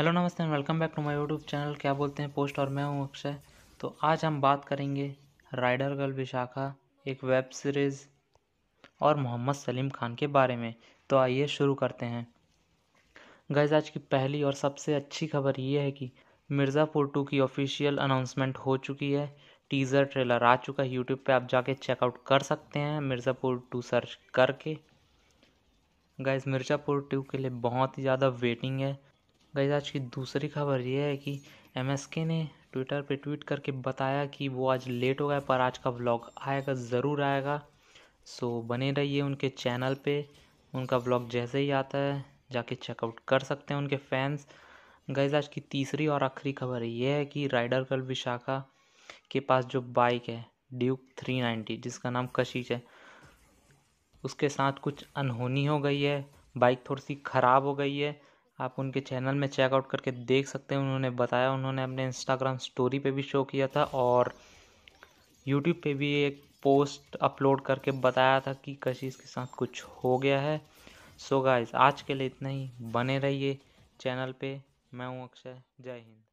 hello नमस्ते welcome back to my YouTube channel क्या बोलते हैं पोस्ट और मैं हूं अक्षय तो आज हम बात करेंगे राइडर गर्ल विशाखा एक वेब सीरीज़ और मोहम्मद सलीम खान के बारे में तो आइए शुरू करते हैं गैज़ आज की पहली और सबसे अच्छी खबर ये है कि मिर्ज़ापुर टू की ऑफिशियल अनाउंसमेंट हो चुकी है टीज़र ट्रेलर आ चुका है यूट्यूब पर आप जाके चेकआउट कर सकते हैं मिर्ज़ापुर टू सर्च करके गैज़ मिर्ज़ापुर टू के लिए बहुत ही ज़्यादा वेटिंग है गई आज की दूसरी खबर ये है कि के ने ट्विटर पे ट्वीट करके बताया कि वो आज लेट हो गया पर आज का व्लॉग आएगा ज़रूर आएगा सो बने रहिए उनके चैनल पे उनका व्लॉग जैसे ही आता है जाके चेकआउट कर सकते हैं उनके फैंस गैज़ आज की तीसरी और आखिरी खबर ये है कि राइडर कल विशाखा के पास जो बाइक है ड्यूक 390 जिसका नाम कशिश है उसके साथ कुछ अनहोनी हो गई है बाइक थोड़ी सी ख़राब हो गई है आप उनके चैनल में चेकआउट करके देख सकते हैं उन्होंने बताया उन्होंने अपने इंस्टाग्राम स्टोरी पे भी शो किया था और यूट्यूब पे भी एक पोस्ट अपलोड करके बताया था कि कशिश के साथ कुछ हो गया है सो so गाइस आज के लिए इतना ही बने रहिए चैनल पे मैं हूँ अक्षय जय हिंद